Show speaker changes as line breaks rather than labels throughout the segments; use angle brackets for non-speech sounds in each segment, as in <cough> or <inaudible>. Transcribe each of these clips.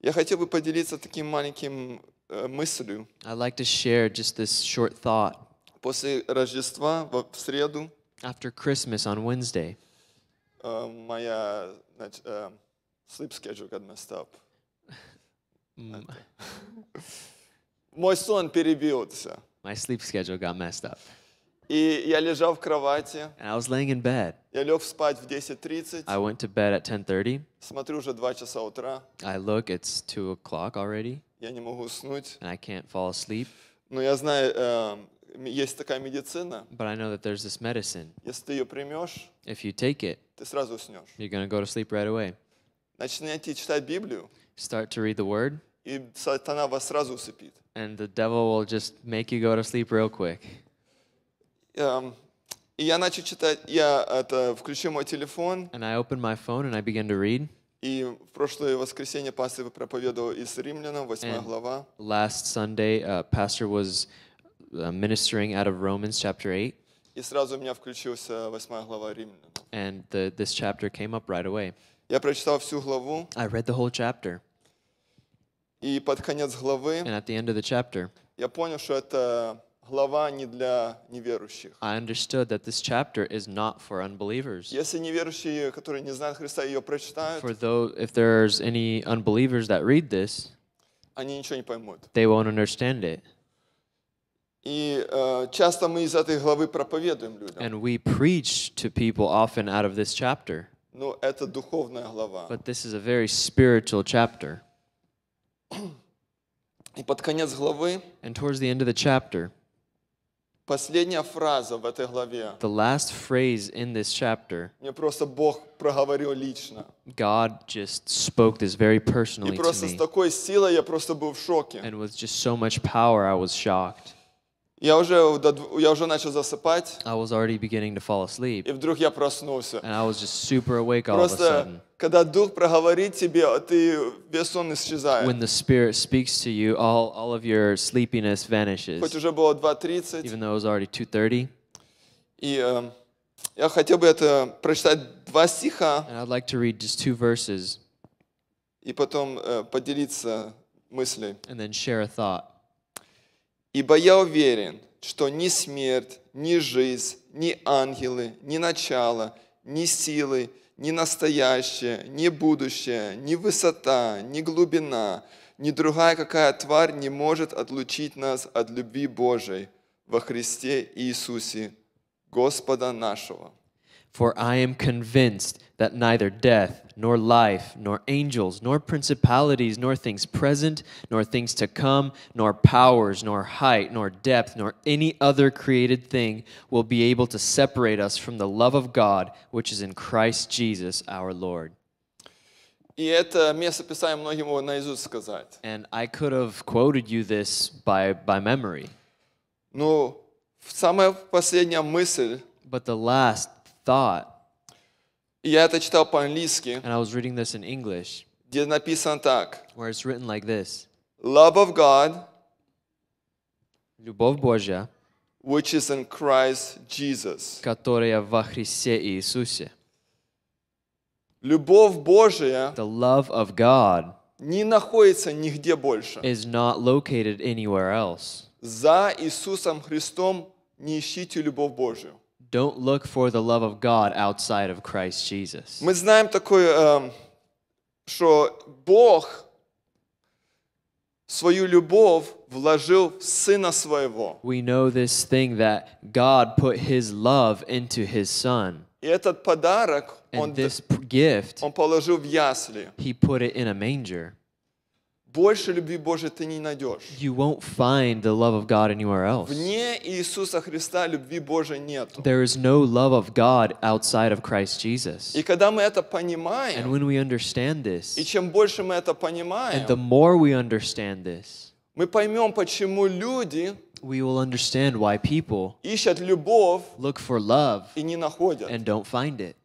Я хотел бы поделиться таким маленьким э, мыслью.
I'd like to share just this short thought.
После Рождества в среду
After Christmas on Wednesday,
э, моя э, sleep schedule got messed up. Мой сон перебился.
<laughs> My sleep schedule got messed up.
И я лежал в кровати.
And I was laying in bed.
Я лег спать в 10.30.
I went to bed at 10:30.
Смотрю, уже 2 часа утра.
I look, it's 2 o'clock already.
Я не могу уснуть.
And I can't fall asleep.
Но я знаю, э, есть такая медицина.
But I know that there's this medicine.
Если ты ее примешь,
if you take it,
ты сразу уснешь.
You're gonna go to sleep right away.
Начните читать Библию.
Start to read the Word.
И сатана вас сразу усыпит.
And the devil will just make you go to sleep real quick.
Эм, и я начал читать, я это, включил мой телефон.
And I opened my phone and I began to read.
И в прошлое воскресенье пастор проповедовал из Римлянам, 8 глава.
Last Sunday, uh, pastor was uh, ministering out of Romans chapter 8.
И сразу у меня включился 8 глава Римлян.
And the, this chapter came up right away.
Я прочитал всю главу.
I read the whole chapter.
И под конец главы.
And at the end of the chapter.
Я понял, что это глава не для неверующих.
I understood that this chapter is not for unbelievers.
Если неверующие, которые не знают Христа, ее прочитают, For
though, if there's any unbelievers that read this,
они ничего не поймут.
they won't understand it.
Э, часто мы из этой главы проповедуем людям.
And we preach to people often out of this chapter.
Но это духовная глава.
But this is a very spiritual chapter.
И под конец главы
And towards the end of the chapter,
Последняя фраза в этой главе.
The last phrase in this chapter.
Мне просто Бог проговорил лично.
God just spoke this very personally to me. И просто с такой силой я просто был в шоке. And with just so much power I was shocked.
Я уже, я уже начал засыпать.
I was already beginning to fall asleep. И вдруг я проснулся. And I was just super awake all Просто, of a sudden.
Просто когда Дух проговорит тебе, ты весь сон исчезает. When
the Spirit speaks to you, all, all of your sleepiness vanishes. Хоть
уже было 2.30. Even though it was
already 2.30.
И э, я хотел бы это
прочитать два стиха. And I'd like to read just two verses.
И потом э, поделиться мыслью.
And then share a thought.
Ибо я уверен, что ни смерть, ни жизнь, ни ангелы, ни начало, ни силы, ни настоящее, ни будущее, ни высота, ни глубина, ни другая какая тварь не может отлучить нас от любви Божией во Христе Иисусе, Господа нашего.
For I am convinced that neither death, nor life, nor angels, nor principalities, nor things present, nor things to come, nor powers, nor height, nor depth, nor any other created thing will be able to separate us from the love of God, which is in Christ Jesus our Lord.
И это место Писания многим его наизусть сказать.
And I could have quoted you this by, by memory.
Но самая последняя мысль But the last thought.
Я это читал по-английски. And I was reading this in English. Где написано так. Where it's written like this. Love of God. Любовь Божья. Which is in Christ Jesus. Которая во Христе Иисусе. Любовь Божья. The love of God. Не находится нигде больше. Is not located anywhere else. За
Иисусом Христом не ищите любовь Божью.
Don't look for the love of God outside of Christ Jesus.
Ми знаємо що Бог свою любов в сина
We know this thing that God put his love into his son.
подарок
And this gift, в He put it in a manger.
Больше любви ты не найдешь.
You won't find the love of God anywhere else.
Вне Иисуса Христа любви нет.
There is no love of God outside of Christ Jesus.
И когда мы это понимаем, and
when we understand this,
и чем больше мы это понимаем,
and the more we understand this, мы поймем, почему люди we will understand why people look for love and don't find it.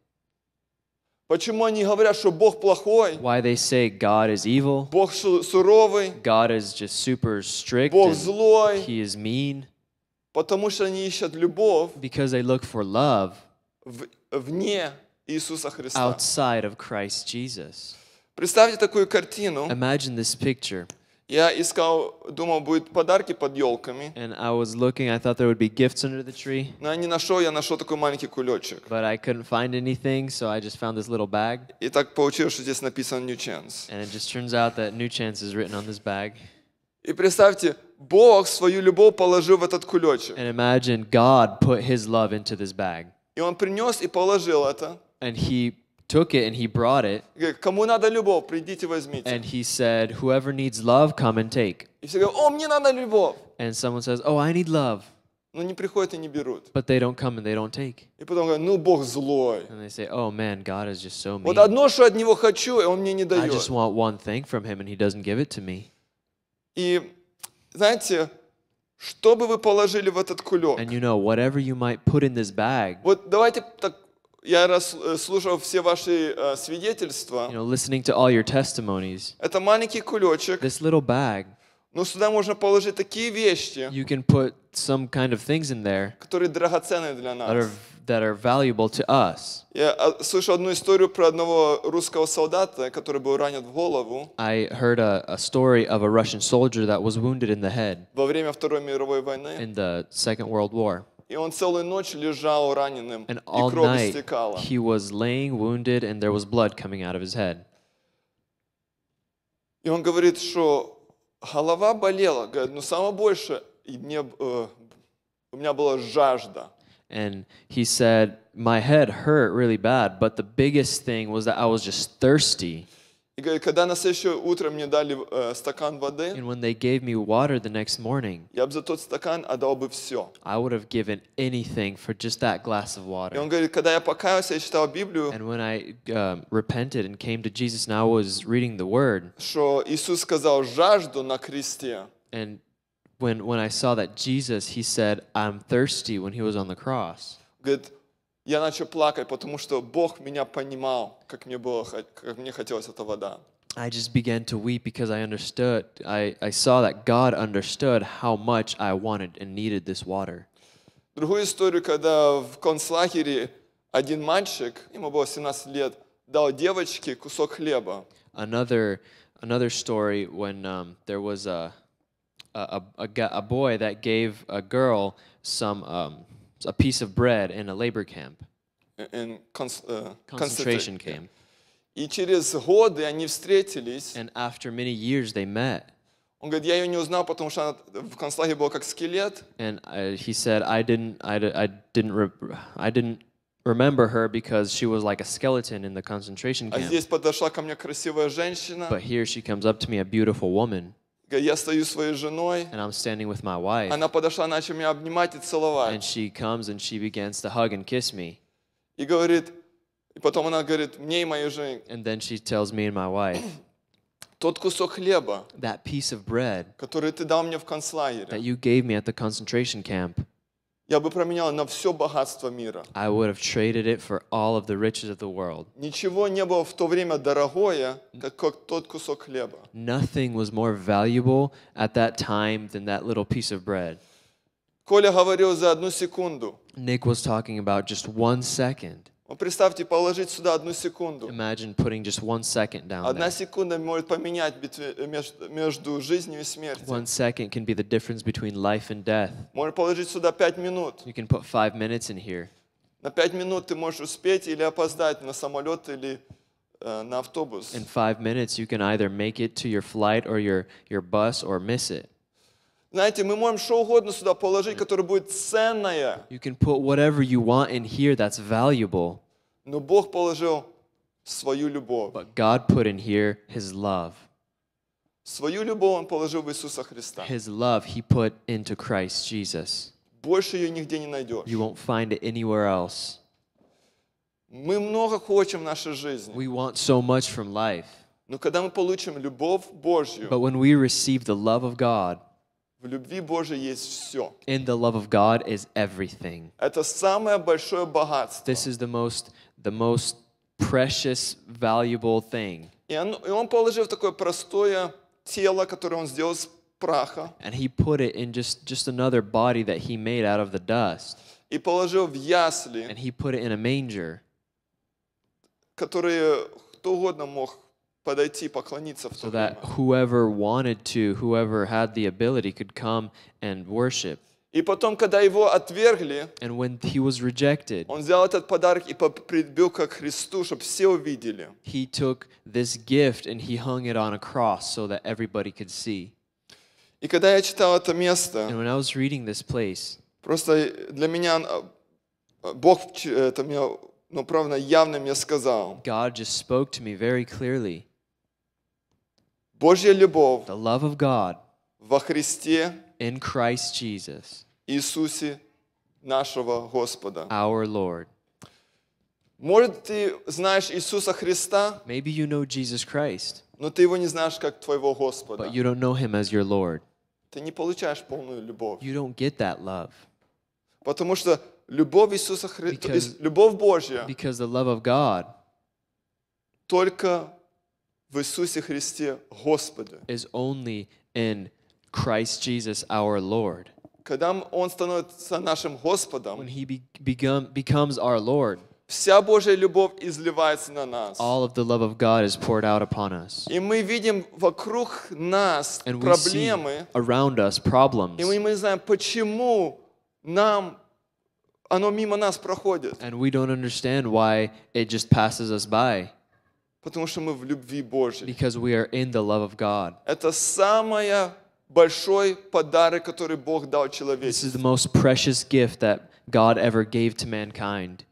Почему они говорят, что Бог плохой? Why they say God is evil? Бог суровый. God is just super strict. Бог злой. He is mean. Потому что они ищут любовь. Because they look for love. В, вне
Иисуса Христа.
Outside of Christ Jesus.
Представьте такую картину.
Imagine this picture.
Я искал, думал, будет подарки под елками. And
I was looking, I thought there would be gifts under the tree.
Но я не нашел, я нашел такой маленький кулечек.
But I couldn't find anything, so I just found this little bag. И так получилось, что здесь написано New Chance. And it just turns out that New Chance is written on this bag. И представьте, Бог свою любовь положил в этот кулечек. And imagine God put His love into this bag.
И он принес и положил это.
And He took it and he brought it. And he said, whoever needs love, come and take. And someone says, oh, I need love.
Но не приходят и не берут.
But they don't come and they don't take.
И потом говорят, ну Бог злой. And they say,
oh man, God is just so mean. Вот одно, что от него хочу, и он мне не дает. I just want one thing from him and he doesn't give it to me. И знаете, что бы вы положили в этот кулек? And you know, whatever you might put in this bag. Вот давайте так Я э, слушал все ваши
э, свидетельства.
listening to all your testimonies.
Это маленький
кулечек. This little bag. Но сюда можно положить такие вещи, you can put some kind of things in there,
которые драгоценны для нас.
that are valuable to us.
Я а, слышал одну историю про одного русского солдата, который был ранен в голову.
I heard a, a story of a Russian soldier that was wounded in the head.
Во время Второй мировой войны.
In the Second World War.
И он целую ночь лежал раненым, and и кровь night истекала. He
was laying wounded, and there was blood coming out of his head.
И он говорит, что голова болела, говорит, но самое больше, и мне, э, у меня была жажда.
And he said, my head hurt really bad, but the biggest thing was that I was just thirsty.
И говорит, когда на следующее утро мне
дали э, стакан воды, And when they gave me water the next morning,
я бы за тот стакан отдал
бы все. I would have given anything for just that glass of water. И он говорит, когда я покаялся, читал Библию, And when I um, repented and came to Jesus and I was reading the Word, что
Иисус сказал жажду на кресте.
And when, when I saw that Jesus, he said, I'm thirsty when he was on the cross.
Говорит, я начал плакать, потому что Бог меня понимал, как мне было, как мне хотелось эта вода.
I just began to weep because I understood, I, I saw that God understood how much I wanted and needed this water.
Другую историю, когда в концлагере один мальчик, ему было 17 лет, дал девочке кусок хлеба.
Another, another story when um, there was a, a, a, a, a boy that gave a girl some um, a piece of bread in a labor camp. In cons
uh, concentration camp. И через годы они встретились. And
after many years they met.
Он говорит, я ее не узнал, потому что она в концлагере была как скелет.
And I, uh, he said, I didn't, I, I didn't, re, I didn't remember her because she was like a skeleton in the concentration camp. А здесь
подошла ко мне красивая женщина. But
here she comes up to me, a beautiful woman. Я стою своей женой. And I'm standing with my wife. Она подошла, начала меня обнимать и целовать. And she comes and she begins to hug and kiss me. И говорит, и потом она говорит мне и моей жене. And then she tells me and my wife. Тот кусок хлеба, that piece of bread,
который ты дал мне в концлагере,
that you gave me at the concentration camp,
Я бы променял на все богатство мира.
I would have traded it for all of the riches of the world.
Ничего не было в то время дорогое, как, как тот кусок хлеба.
Nothing was more valuable at that time than that little piece of bread.
Коля говорил за одну секунду.
Nick was talking about just one second представьте, положить сюда одну секунду. Imagine putting just one second down Одна there.
секунда может поменять э, между жизнью и смертью. One
second can be the difference between life and death.
Можно положить сюда пять
минут. You can put five minutes in here.
На пять минут ты можешь успеть или опоздать на самолет или э, на автобус. In
five minutes you can either make it to your flight or your, your bus or miss it.
Знаете, мы можем что угодно сюда положить,
которое будет ценное. You can put whatever you want in here that's valuable.
Но Бог положил свою любовь. But
God put in here his love.
Свою любовь он положил в Иисуса Христа. His
love he put into Christ Jesus.
Больше ее нигде не найдешь. You
won't find it anywhere else.
Мы много хотим в нашей жизни.
We want so much from life.
Но когда мы получим любовь Божью, But
when we receive the love of God,
В любви Божьей есть все.
In the love of God is everything. Это самое большое богатство. This is the most, the most precious, valuable thing.
И он, и он положил такое простое тело, которое он сделал из праха.
And he put it in just, just another body that he made out of the dust. И положил в ясли. And he put it in a manger.
Которые кто угодно мог подойти, поклониться в so
that whoever wanted to, whoever had the ability could come and worship.
И потом, когда его отвергли,
and when he was rejected,
он взял этот подарок и прибил к
Христу, чтобы все
увидели.
He took this gift and he hung it on a cross so that everybody could see. И когда я читал это место, and when I was reading this place,
просто для меня э, Бог э, это мне, ну, правда, явно
мне сказал. God just spoke to me very clearly. Божья любов the love of God во Христе in Christ Jesus,
Иисусе нашего Господа.
our Lord. Может,
ты знаешь Иисуса Христа,
Maybe you know Jesus Christ,
но ты его не знаешь как твоего Господа. but
you don't know him as your Lord.
Ты не получаешь полную любовь.
You don't get that love
Потому что любовь Иисуса Христа, Because- любовь Божья
because the love of God только в Иисусе Христе Господе. Is only in Christ Jesus our Lord.
Когда Он становится нашим Господом, When he
become, becomes our Lord, вся Божья любовь
изливается на нас.
All of the love of God is poured out upon us.
И мы видим вокруг нас And проблемы.
We see around us problems. И
мы не знаем, почему
нам оно мимо нас проходит. And we don't understand why it just passes us by. Потому что мы в любви Божьей. Because we are in the love of God.
Это самое большой подарок, который Бог дал This is
the most precious gift that God ever gave to mankind.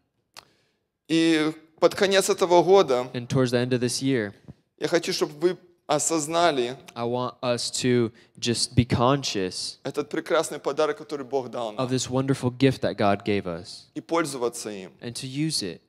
И под конец этого года And towards the end of this year, я хочу, чтобы вы осознали
I want us to just be conscious
этот прекрасный подарок, который Бог дал
нам, of this wonderful gift that God gave us
и пользоваться им. and to use it.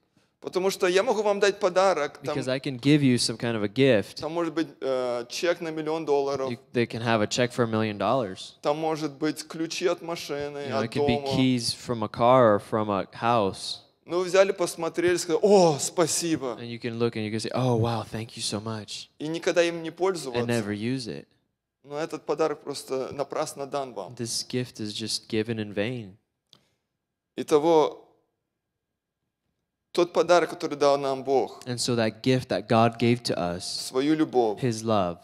Потому что я могу вам дать подарок. Там, Because
I can give you some kind of a gift.
Там может быть э, чек на миллион долларов. You,
they can have a check for a million dollars.
Там может быть ключи от машины, you know, от it could дома. be keys
from a car or from a house.
Ну, взяли, посмотрели, сказали, о,
спасибо. And you can look and you can say, oh, wow, thank you so much.
И никогда им не пользоваться. And
never use it.
Но этот подарок просто напрасно дан вам.
This gift is just given in vain. Итого,
тот подарок, который
дал нам Бог. And so that gift that God gave to us, свою любовь. His love.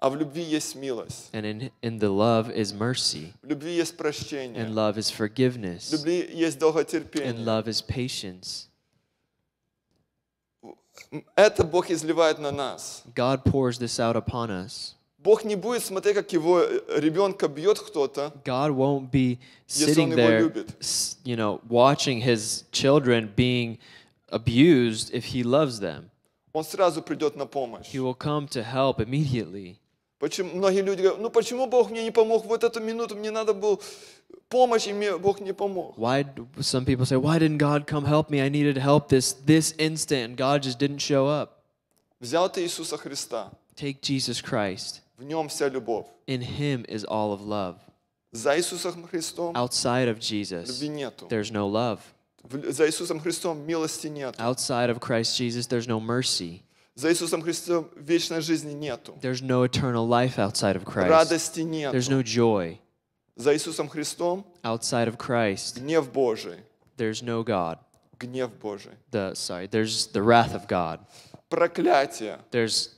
А в любви есть милость.
And in, in the love is mercy.
В любви есть прощение.
And love is forgiveness. В
любви есть долготерпение. And love is patience. Это Бог изливает на нас.
God pours this out upon us.
Бог не будет смотреть, как его э, ребенка бьет кто-то.
God won't be sitting there, you know, watching his children being abused if he loves them. Он сразу придет на помощь. He will come to help immediately.
Почему многие люди говорят, ну почему Бог мне не помог в вот эту минуту, мне надо помощь, и мне Бог не помог.
Why some people say, why didn't God come help me? I needed help this this instant. God just didn't show up. Взял ты Иисуса Христа. Take Jesus Christ.
В нем вся любовь.
In him is all of love.
За Иисусом Христом.
Outside of Jesus. Любви нету. There's no love.
За Иисусом Христом милости нет.
Outside of Christ Jesus, there's no mercy.
За Иисусом Христом вечной жизни нету.
There's no eternal life outside of Christ. Радости нет. There's no joy.
За Иисусом Христом
outside of Christ.
Гнев Божий.
There's no God.
Гнев Божий.
The sorry, there's the wrath of God.
Проклятие.
There's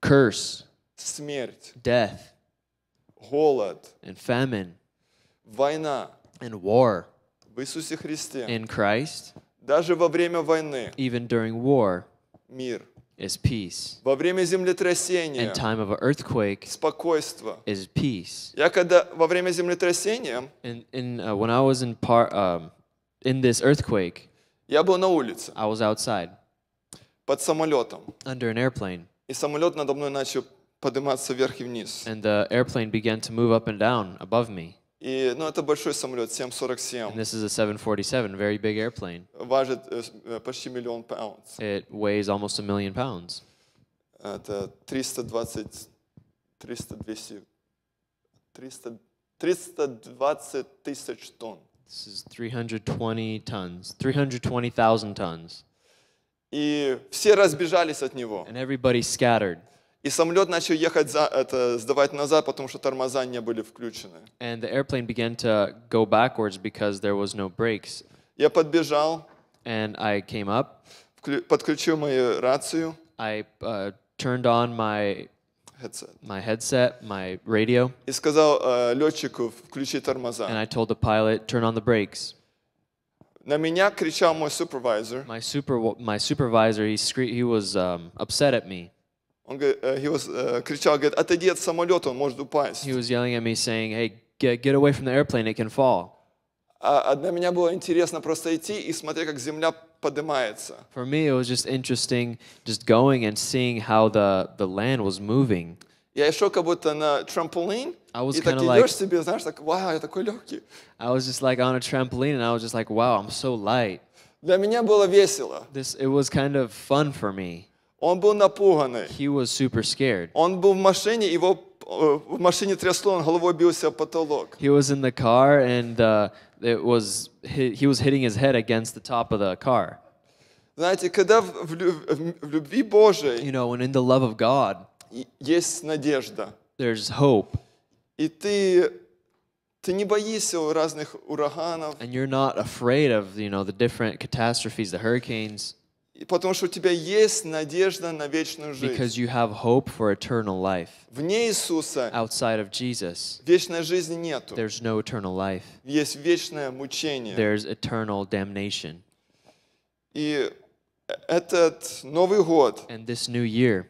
curse.
Смерть. Death. Голод.
And famine.
Война.
And war.
в Иисусе Христе. In
Christ.
Даже во время войны.
Even during war. Мир. Is peace.
Во время землетрясения. In time
of an earthquake.
Спокойство.
Is peace.
Я когда во время землетрясения.
In, in uh, when I was in par, um, in this earthquake. Я был на улице. I was
outside. Под самолетом.
Under an airplane.
И самолет надо мной начал подниматься вверх и вниз. And
the airplane began to move up and down above me.
И, ну, это большой самолет, 747. And
this is a 747, very big airplane.
Важит э, э, почти миллион pounds.
It weighs almost a million pounds.
Это 320, 300, 200, 300, 320 тысяч
тонн. This is 320 tons, 320,000 tons.
И все разбежались от него.
And everybody scattered.
И самолет начал ехать за, это, сдавать назад, потому что тормоза не были включены.
And the airplane began to go backwards because there was no brakes. Я подбежал. And I came up. Подключил мою рацию. I uh, turned on my headset. My headset, my radio.
И сказал uh, летчику включи тормоза. And
I told the pilot turn on the brakes.
На меня кричал мой My
super my supervisor he he was um, upset at me.
Он говорит, uh, he was, uh, кричал, говорит, отойди от самолета, он может упасть.
He was yelling at me saying, hey, get, get away from the airplane, it can fall.
А для меня было интересно просто идти и смотреть, как земля поднимается.
For me, it was just interesting just going and seeing how the, the land was moving.
Я шел как будто на трамплин,
i так like,
себе, знаешь, так, я такой легкий.
I was just like on a trampoline, and I was just like, wow, I'm so light. Для меня было весело. This, it was kind of fun for me. Он He was super scared. Он в
э, в трясло, потолок.
He was in the car and uh, it was he was hitting his head against the top of the car.
в, в, в you know, when in the love of God, надежда.
There's hope.
не
And you're not afraid of, you know, the different catastrophes, the hurricanes.
Потому что у тебя есть надежда на вечную жизнь. Because
you have hope for eternal life. Вне Иисуса Outside of Jesus, вечной жизни нету. There's no eternal life. Есть
вечное мучение. There's
eternal damnation.
И этот Новый год And
this new year,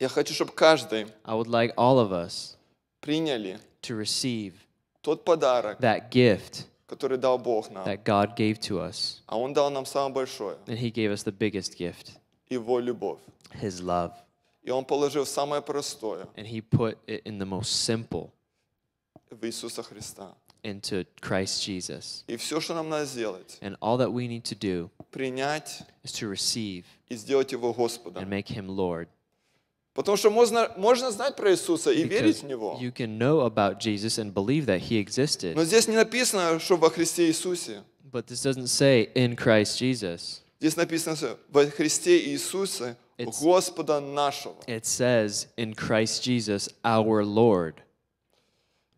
я хочу, чтобы каждый I would like
all of us
приняли to receive тот подарок,
that gift,
который дал Бог нам. that
God gave to us.
А Он дал нам самое большое
– And He gave us the biggest gift
Его любовь.
His love.
И Он положил самое простое
And He put it in the most simple
в Иисуса Христа.
into Christ Jesus.
И все, что нам надо сделать,
And all that we need to do принять is to receive
и сделать Его and make Him Lord Потому что можно, можно знать про Иисуса и Because верить в
Него. Но
здесь не написано, что во Христе Иисусе.
But this doesn't say in Christ Jesus.
Здесь написано, что во Христе Иисусе it's, Господа нашего.
It says in Christ Jesus our Lord.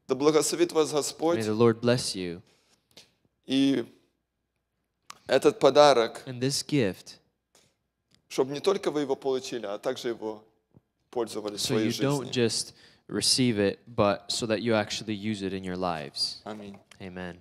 Да благословит вас Господь. May
the Lord bless you.
И этот подарок,
and this gift,
чтобы не только вы его получили, а также его so So you don't
just receive it, but so that you actually use it in your lives. Amen.